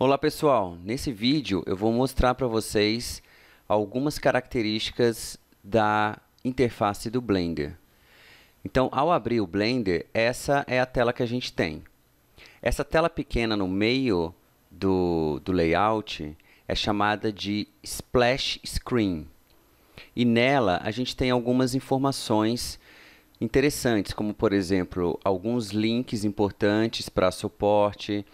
Olá pessoal, nesse vídeo eu vou mostrar para vocês algumas características da interface do Blender. Então, ao abrir o Blender, essa é a tela que a gente tem. Essa tela pequena no meio do, do layout é chamada de Splash Screen. E nela a gente tem algumas informações interessantes, como por exemplo, alguns links importantes para suporte,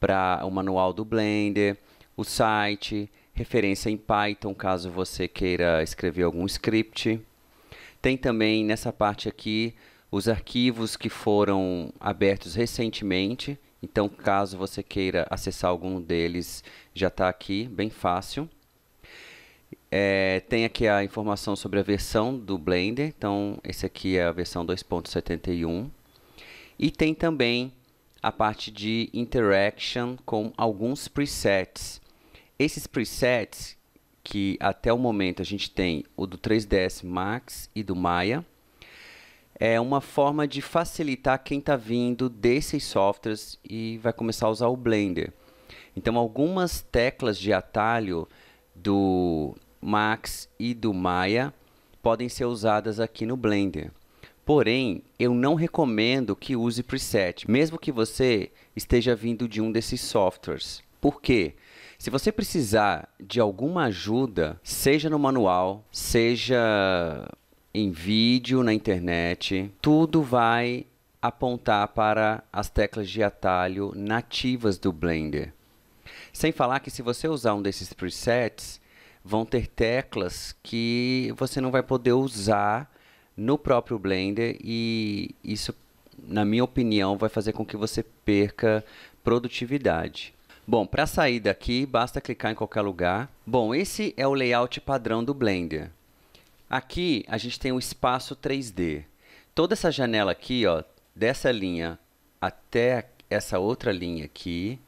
para o manual do Blender, o site, referência em Python, caso você queira escrever algum script. Tem também nessa parte aqui os arquivos que foram abertos recentemente. Então, caso você queira acessar algum deles, já está aqui, bem fácil. É, tem aqui a informação sobre a versão do Blender. Então, esse aqui é a versão 2.71. E tem também a parte de interaction com alguns presets. Esses presets que até o momento a gente tem o do 3ds Max e do Maya é uma forma de facilitar quem está vindo desses softwares e vai começar a usar o Blender. Então algumas teclas de atalho do Max e do Maya podem ser usadas aqui no Blender. Porém, eu não recomendo que use preset, mesmo que você esteja vindo de um desses softwares. Por quê? Se você precisar de alguma ajuda, seja no manual, seja em vídeo na internet, tudo vai apontar para as teclas de atalho nativas do Blender. Sem falar que se você usar um desses presets, vão ter teclas que você não vai poder usar no próprio Blender e isso, na minha opinião, vai fazer com que você perca produtividade. Bom, para sair daqui, basta clicar em qualquer lugar. Bom, esse é o layout padrão do Blender. Aqui a gente tem um espaço 3D. Toda essa janela aqui, ó, dessa linha até essa outra linha aqui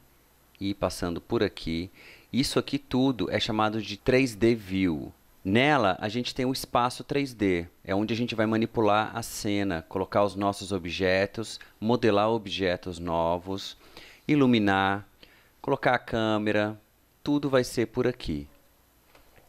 e passando por aqui, isso aqui tudo é chamado de 3D View. Nela, a gente tem um espaço 3D, é onde a gente vai manipular a cena, colocar os nossos objetos, modelar objetos novos, iluminar, colocar a câmera, tudo vai ser por aqui.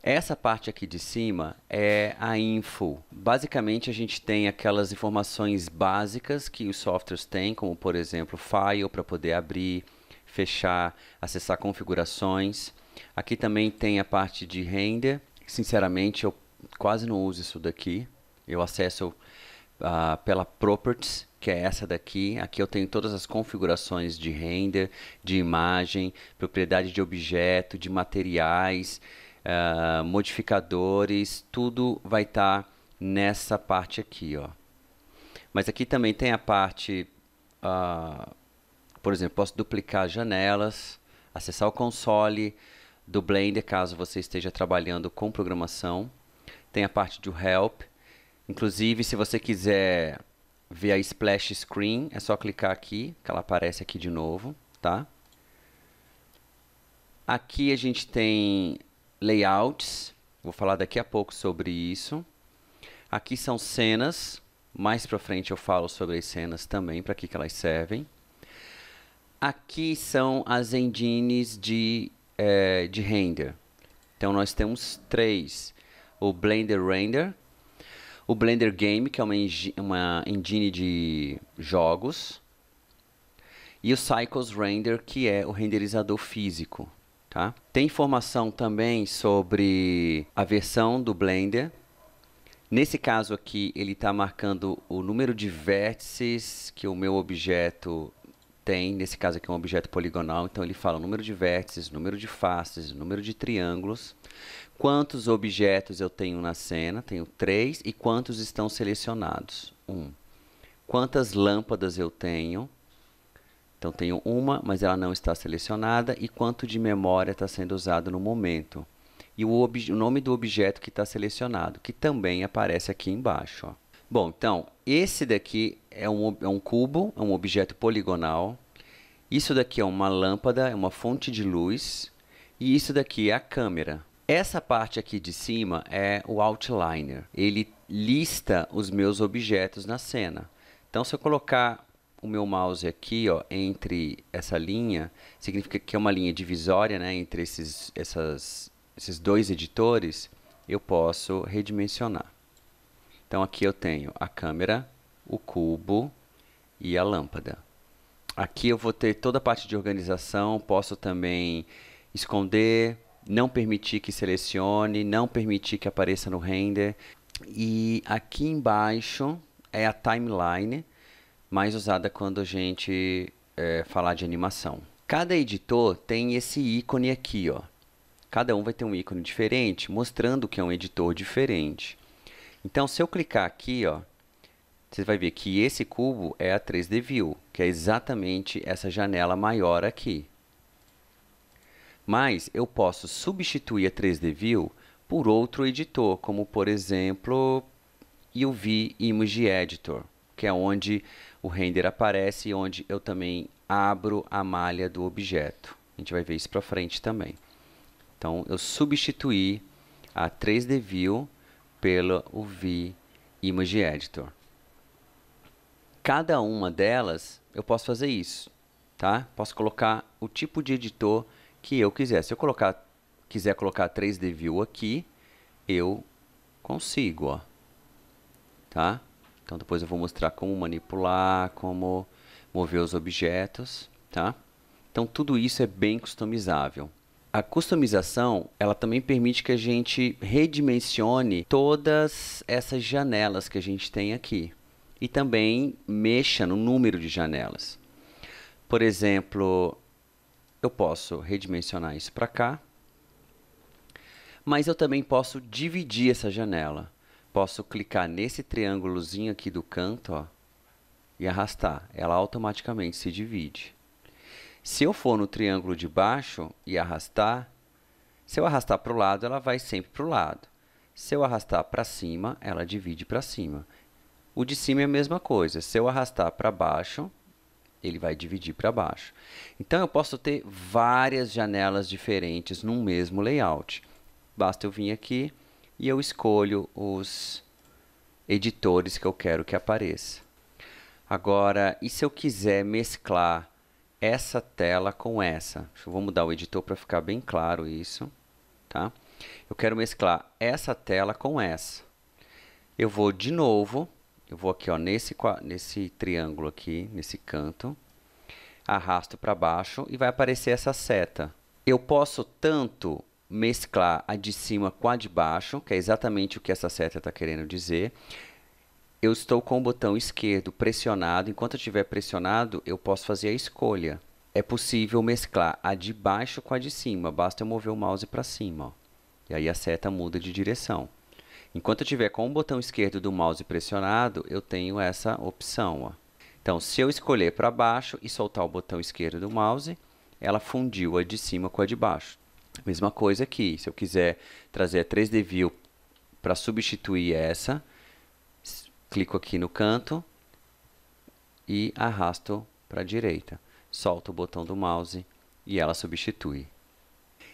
Essa parte aqui de cima é a info. Basicamente, a gente tem aquelas informações básicas que os softwares têm, como por exemplo, file para poder abrir, fechar, acessar configurações. Aqui também tem a parte de render Sinceramente, eu quase não uso isso daqui. Eu acesso uh, pela Properties, que é essa daqui. Aqui eu tenho todas as configurações de render, de imagem, propriedade de objeto, de materiais, uh, modificadores, tudo vai estar tá nessa parte aqui, ó. Mas aqui também tem a parte, uh, por exemplo, posso duplicar janelas, acessar o console, do Blender, caso você esteja trabalhando com programação. Tem a parte do Help. Inclusive, se você quiser ver a Splash Screen, é só clicar aqui, que ela aparece aqui de novo, tá? Aqui a gente tem layouts, vou falar daqui a pouco sobre isso. Aqui são cenas, mais pra frente eu falo sobre as cenas também, para que, que elas servem. Aqui são as engines de é, de render. Então nós temos três: o Blender Render, o Blender Game, que é uma, uma engine de jogos, e o Cycles Render, que é o renderizador físico. Tá? Tem informação também sobre a versão do Blender. Nesse caso aqui, ele está marcando o número de vértices que o meu objeto tem, nesse caso aqui, é um objeto poligonal, então ele fala o número de vértices, número de faces, número de triângulos, quantos objetos eu tenho na cena, tenho três, e quantos estão selecionados? Um. Quantas lâmpadas eu tenho? Então, tenho uma, mas ela não está selecionada, e quanto de memória está sendo usado no momento? E o, o nome do objeto que está selecionado, que também aparece aqui embaixo. Ó. Bom, então, esse daqui é um, é um cubo, é um objeto poligonal. Isso daqui é uma lâmpada, é uma fonte de luz. E isso daqui é a câmera. Essa parte aqui de cima é o outliner. Ele lista os meus objetos na cena. Então, se eu colocar o meu mouse aqui, ó, entre essa linha, significa que é uma linha divisória, né, entre esses, essas, esses dois editores, eu posso redimensionar. Então aqui eu tenho a câmera, o cubo e a lâmpada. Aqui eu vou ter toda a parte de organização, posso também esconder, não permitir que selecione, não permitir que apareça no render. E aqui embaixo é a timeline, mais usada quando a gente é, falar de animação. Cada editor tem esse ícone aqui, ó. Cada um vai ter um ícone diferente, mostrando que é um editor diferente. Então, se eu clicar aqui, ó, você vai ver que esse cubo é a 3D View, que é exatamente essa janela maior aqui. Mas eu posso substituir a 3D View por outro editor, como por exemplo UV Image Editor, que é onde o render aparece e onde eu também abro a malha do objeto. A gente vai ver isso para frente também. Então, eu substituí a 3D View pelo o Image Editor. Cada uma delas eu posso fazer isso, tá? Posso colocar o tipo de editor que eu quiser. Se eu colocar, quiser colocar 3D View aqui, eu consigo, ó. Tá? Então depois eu vou mostrar como manipular, como mover os objetos, tá? Então tudo isso é bem customizável a customização, ela também permite que a gente redimensione todas essas janelas que a gente tem aqui e também mexa no número de janelas. Por exemplo, eu posso redimensionar isso para cá, mas eu também posso dividir essa janela. Posso clicar nesse triângulozinho aqui do canto ó, e arrastar. Ela automaticamente se divide. Se eu for no triângulo de baixo e arrastar, se eu arrastar para o lado, ela vai sempre para o lado. Se eu arrastar para cima, ela divide para cima. O de cima é a mesma coisa. Se eu arrastar para baixo, ele vai dividir para baixo. Então, eu posso ter várias janelas diferentes num mesmo layout. Basta eu vir aqui e eu escolho os editores que eu quero que apareça. Agora, e se eu quiser mesclar essa tela com essa. Eu vou mudar o editor para ficar bem claro isso, tá? Eu quero mesclar essa tela com essa. Eu vou de novo, eu vou aqui ó, nesse, nesse triângulo aqui, nesse canto, arrasto para baixo e vai aparecer essa seta. Eu posso tanto mesclar a de cima com a de baixo, que é exatamente o que essa seta está querendo dizer, eu estou com o botão esquerdo pressionado. Enquanto eu estiver pressionado, eu posso fazer a escolha. É possível mesclar a de baixo com a de cima. Basta eu mover o mouse para cima. Ó. E aí a seta muda de direção. Enquanto eu estiver com o botão esquerdo do mouse pressionado, eu tenho essa opção. Ó. Então, se eu escolher para baixo e soltar o botão esquerdo do mouse, ela fundiu a de cima com a de baixo. Mesma coisa aqui. Se eu quiser trazer a 3D View para substituir essa, clico aqui no canto e arrasto para a direita. Solto o botão do mouse e ela substitui.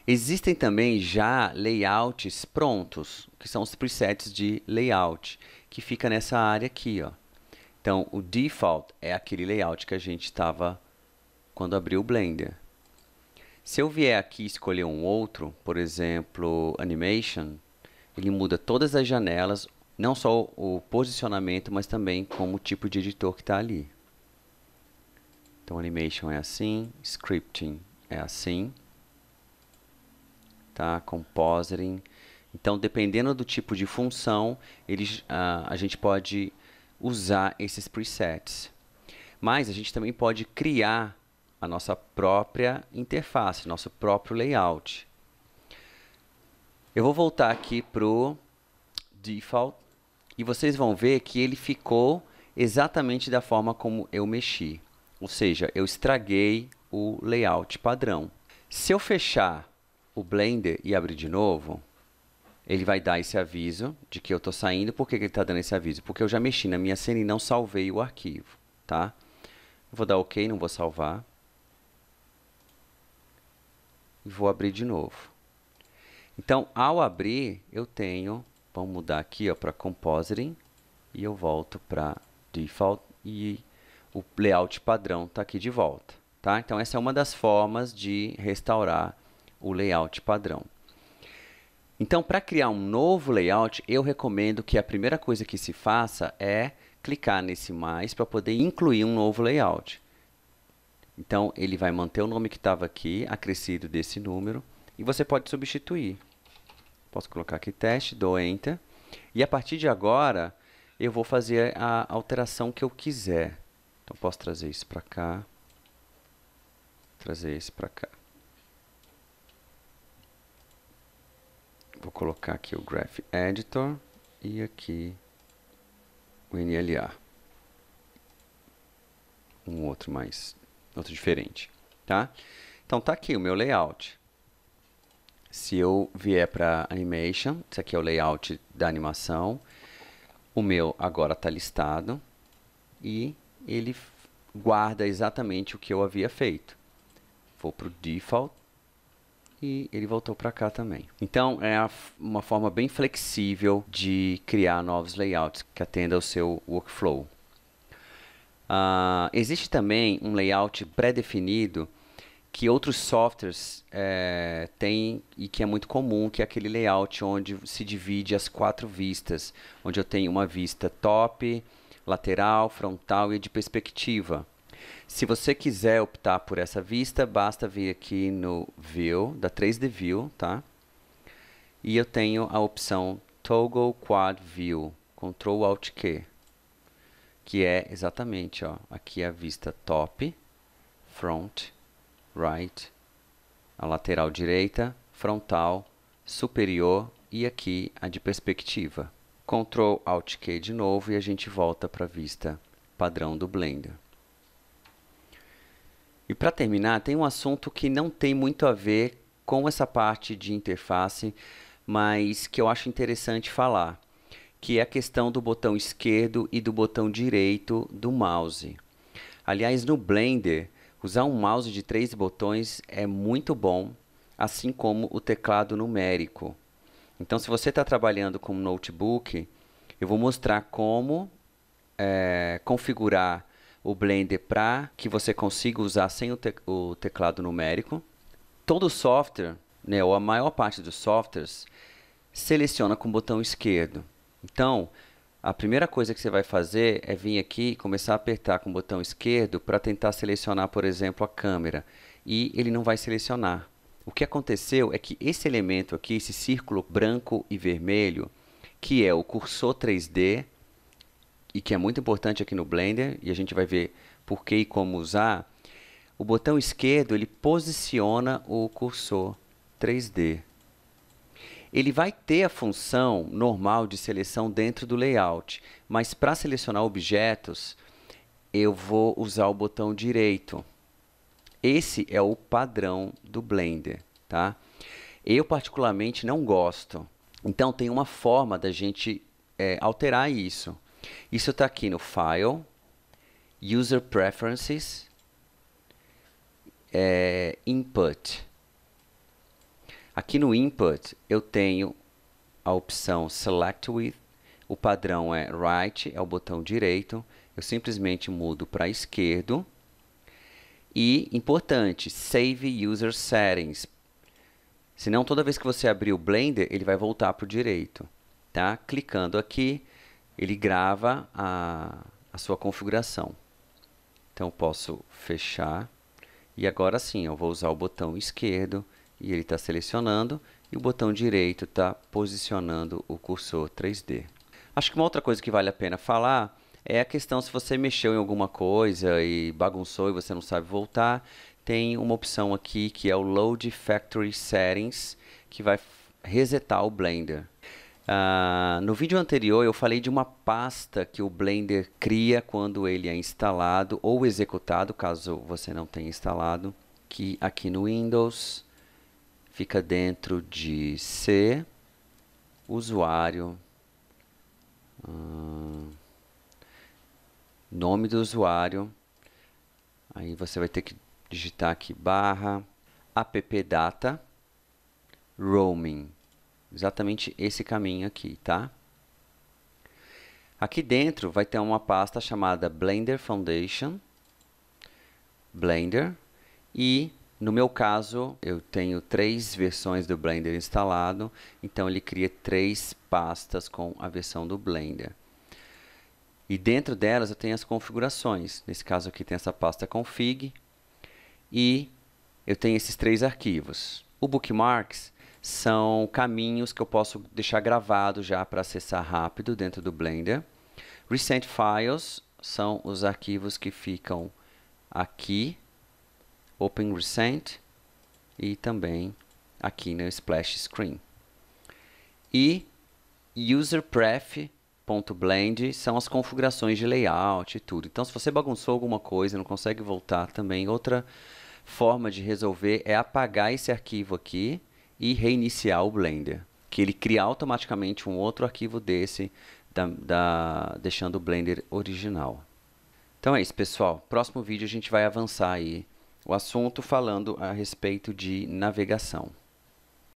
Existem também já layouts prontos, que são os presets de layout, que fica nessa área aqui. Ó. Então, o default é aquele layout que a gente estava quando abriu o Blender. Se eu vier aqui escolher um outro, por exemplo, Animation, ele muda todas as janelas não só o posicionamento, mas também como tipo de editor que está ali. Então, animation é assim, scripting é assim, tá? compositing. Então, dependendo do tipo de função, eles, a, ah, a gente pode usar esses presets. Mas a gente também pode criar a nossa própria interface, nosso próprio layout. Eu vou voltar aqui para o default e vocês vão ver que ele ficou exatamente da forma como eu mexi. Ou seja, eu estraguei o layout padrão. Se eu fechar o Blender e abrir de novo, ele vai dar esse aviso de que eu estou saindo. Por que, que ele está dando esse aviso? Porque eu já mexi na minha cena e não salvei o arquivo, tá? Vou dar OK, não vou salvar. E vou abrir de novo. Então, ao abrir, eu tenho Vamos mudar aqui para Compositing e eu volto para Default e o layout padrão está aqui de volta. Tá? Então, essa é uma das formas de restaurar o layout padrão. Então, para criar um novo layout, eu recomendo que a primeira coisa que se faça é clicar nesse mais para poder incluir um novo layout. Então, ele vai manter o nome que estava aqui, acrescido desse número, e você pode substituir. Posso colocar aqui teste, dou Enter. E a partir de agora, eu vou fazer a alteração que eu quiser. Então, posso trazer isso para cá. Trazer esse para cá. Vou colocar aqui o Graph Editor e aqui o NLA. Um outro mais, outro diferente, tá? Então tá aqui o meu layout. Se eu vier para Animation, isso aqui é o layout da animação. O meu agora está listado e ele guarda exatamente o que eu havia feito. Vou para o Default e ele voltou para cá também. Então é uma forma bem flexível de criar novos layouts que atenda ao seu workflow. Uh, existe também um layout pré-definido que outros softwares é, têm e que é muito comum, que é aquele layout onde se divide as quatro vistas, onde eu tenho uma vista top, lateral, frontal e de perspectiva. Se você quiser optar por essa vista, basta vir aqui no View, da 3D View, tá? E eu tenho a opção Toggle Quad View, Ctrl Alt Q, que é exatamente, ó, aqui a vista top, front, right, a lateral direita, frontal, superior e aqui a de perspectiva. Ctrl Alt Q de novo e a gente volta para a vista padrão do Blender. E para terminar, tem um assunto que não tem muito a ver com essa parte de interface, mas que eu acho interessante falar, que é a questão do botão esquerdo e do botão direito do mouse. Aliás, no Blender, Usar um mouse de três botões é muito bom, assim como o teclado numérico. Então, se você está trabalhando com um notebook, eu vou mostrar como é, configurar o Blender para que você consiga usar sem o, te o teclado numérico. Todo software, né, ou a maior parte dos softwares, seleciona com o botão esquerdo. Então, a primeira coisa que você vai fazer é vir aqui e começar a apertar com o botão esquerdo para tentar selecionar, por exemplo, a câmera. E ele não vai selecionar. O que aconteceu é que esse elemento aqui, esse círculo branco e vermelho, que é o cursor 3D, e que é muito importante aqui no Blender, e a gente vai ver por que e como usar, o botão esquerdo ele posiciona o cursor 3D ele vai ter a função normal de seleção dentro do layout, mas para selecionar objetos, eu vou usar o botão direito. Esse é o padrão do Blender, tá? Eu particularmente não gosto. Então tem uma forma da gente é, alterar isso. Isso está aqui no File, User Preferences, é, Input. Aqui no input eu tenho a opção select with, o padrão é right, é o botão direito, eu simplesmente mudo para esquerdo. E, importante, Save User Settings. Senão, toda vez que você abrir o Blender, ele vai voltar para o direito. Tá? Clicando aqui, ele grava a, a sua configuração. Então, posso fechar. E agora sim, eu vou usar o botão esquerdo e ele está selecionando e o botão direito está posicionando o cursor 3D. Acho que uma outra coisa que vale a pena falar é a questão se você mexeu em alguma coisa e bagunçou e você não sabe voltar, tem uma opção aqui que é o Load Factory Settings, que vai resetar o Blender. Uh, no vídeo anterior eu falei de uma pasta que o Blender cria quando ele é instalado ou executado, caso você não tenha instalado, que aqui no Windows fica dentro de C, usuário, hum, nome do usuário, aí você vai ter que digitar aqui barra, appdata, roaming, exatamente esse caminho aqui, tá? Aqui dentro vai ter uma pasta chamada Blender Foundation, Blender, e no meu caso, eu tenho três versões do Blender instalado, então ele cria três pastas com a versão do Blender. E dentro delas eu tenho as configurações. Nesse caso aqui tem essa pasta config e eu tenho esses três arquivos. O bookmarks são caminhos que eu posso deixar gravado já para acessar rápido dentro do Blender. Recent files são os arquivos que ficam aqui Open Recent e também aqui no Splash Screen. E userpref.blend são as configurações de layout e tudo. Então, se você bagunçou alguma coisa e não consegue voltar também, outra forma de resolver é apagar esse arquivo aqui e reiniciar o Blender. Que ele cria automaticamente um outro arquivo desse, da, da, deixando o Blender original. Então é isso, pessoal. Próximo vídeo a gente vai avançar aí o assunto falando a respeito de navegação.